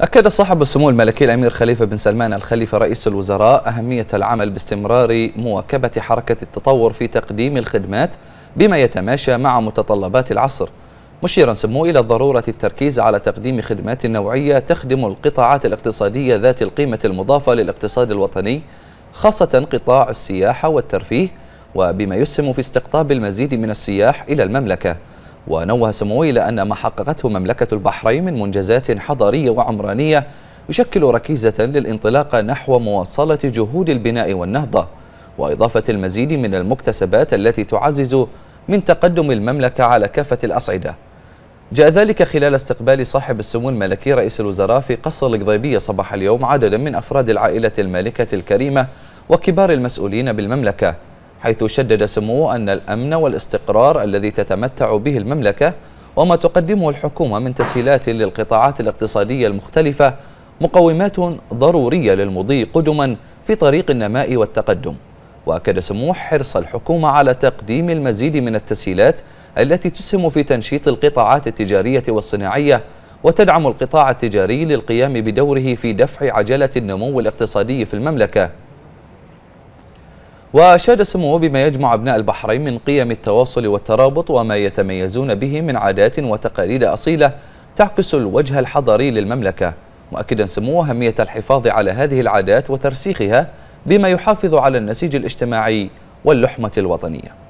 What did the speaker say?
أكد صاحب السمو الملكي الأمير خليفة بن سلمان الخليفة رئيس الوزراء أهمية العمل باستمرار مواكبة حركة التطور في تقديم الخدمات بما يتماشى مع متطلبات العصر مشيرا سمو إلى ضرورة التركيز على تقديم خدمات نوعية تخدم القطاعات الاقتصادية ذات القيمة المضافة للاقتصاد الوطني خاصة قطاع السياحة والترفيه وبما يسهم في استقطاب المزيد من السياح إلى المملكة ونوه سموه إلى أن ما حققته مملكة البحرين من منجزات حضارية وعمرانية يشكل ركيزة للانطلاق نحو مواصلة جهود البناء والنهضة وإضافة المزيد من المكتسبات التي تعزز من تقدم المملكة على كافة الأصعدة جاء ذلك خلال استقبال صاحب السمو الملكي رئيس الوزراء في قصر القضيبية صباح اليوم عددا من أفراد العائلة المالكة الكريمة وكبار المسؤولين بالمملكة حيث شدد سموه أن الأمن والاستقرار الذي تتمتع به المملكة وما تقدمه الحكومة من تسهيلات للقطاعات الاقتصادية المختلفة مقومات ضرورية للمضي قدما في طريق النماء والتقدم وأكد سموه حرص الحكومة على تقديم المزيد من التسهيلات التي تسهم في تنشيط القطاعات التجارية والصناعية وتدعم القطاع التجاري للقيام بدوره في دفع عجلة النمو الاقتصادي في المملكة وأشاد سموه بما يجمع أبناء البحرين من قيم التواصل والترابط وما يتميزون به من عادات وتقاليد أصيلة تعكس الوجه الحضاري للمملكة مؤكدا سموه أهمية الحفاظ على هذه العادات وترسيخها بما يحافظ على النسيج الاجتماعي واللحمة الوطنية